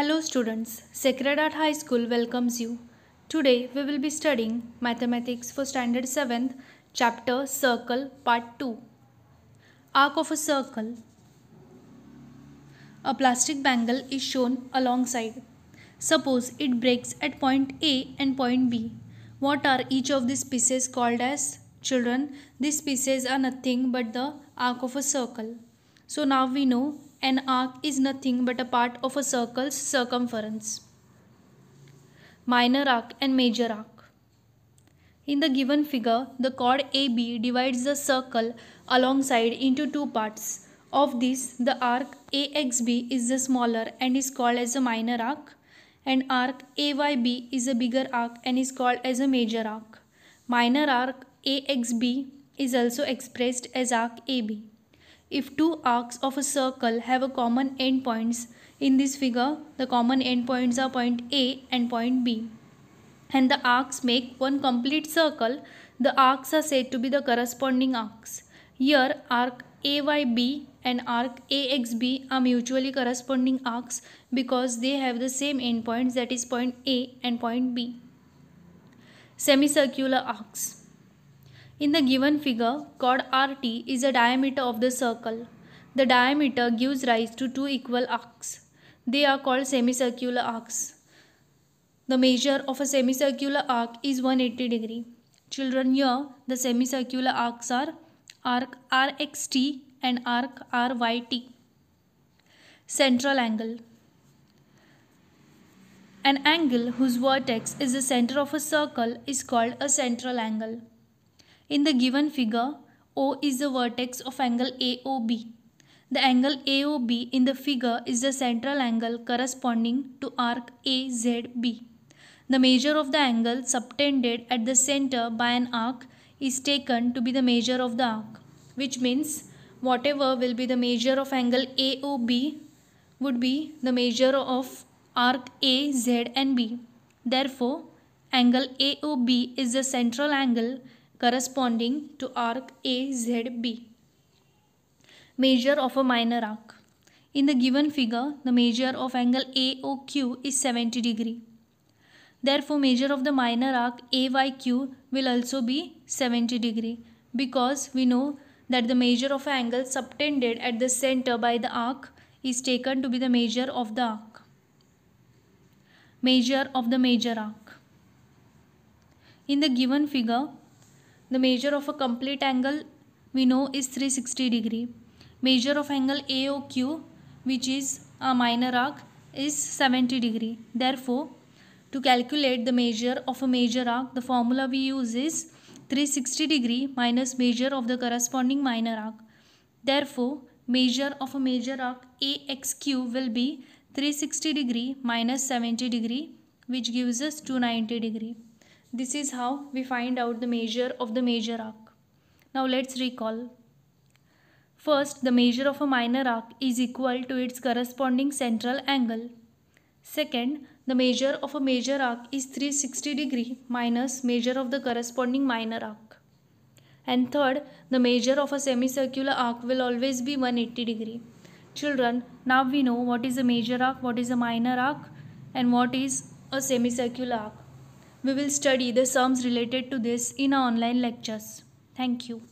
Hello students, Sacred Art High School welcomes you. Today we will be studying Mathematics for Standard 7th, Chapter Circle, Part 2. Arc of a Circle A plastic bangle is shown alongside. Suppose it breaks at point A and point B. What are each of these pieces called as? Children, these pieces are nothing but the arc of a circle. So now we know an arc is nothing but a part of a circle's circumference. Minor arc and major arc. In the given figure, the chord AB divides the circle alongside into two parts. Of this, the arc AXB is the smaller and is called as a minor arc and arc AYB is a bigger arc and is called as a major arc. Minor arc AXB is also expressed as arc AB. If two arcs of a circle have a common endpoints, in this figure the common endpoints are point A and point B and the arcs make one complete circle, the arcs are said to be the corresponding arcs. Here arc AYB and arc AXB are mutually corresponding arcs because they have the same endpoints that is point A and point B. Semicircular arcs. In the given figure, chord RT is the diameter of the circle. The diameter gives rise to two equal arcs. They are called semicircular arcs. The measure of a semicircular arc is 180 degree. Children here, the semicircular arcs are arc RXT and arc RYT. Central angle. An angle whose vertex is the center of a circle is called a central angle. In the given figure, O is the vertex of angle AOB. The angle AOB in the figure is the central angle corresponding to arc AZB. The measure of the angle subtended at the center by an arc is taken to be the measure of the arc, which means whatever will be the measure of angle AOB would be the measure of arc AZ and B. Therefore, angle AOB is the central angle corresponding to arc AZB. Measure of a minor arc. In the given figure, the measure of angle AOQ is 70 degree. Therefore, measure of the minor arc AYQ will also be 70 degree because we know that the measure of angle subtended at the center by the arc is taken to be the measure of the arc. Measure of the major arc. In the given figure, the measure of a complete angle we know is 360 degree. Measure of angle AOQ which is a minor arc is 70 degree. Therefore, to calculate the measure of a major arc, the formula we use is 360 degree minus measure of the corresponding minor arc. Therefore, measure of a major arc AXQ will be 360 degree minus 70 degree which gives us 290 degree. This is how we find out the measure of the major arc. Now let's recall. First, the measure of a minor arc is equal to its corresponding central angle. Second, the measure of a major arc is 360 degree minus measure of the corresponding minor arc. And third, the measure of a semicircular arc will always be 180 degree. Children, now we know what is a major arc, what is a minor arc and what is a semicircular arc. We will study the sums related to this in our online lectures. Thank you.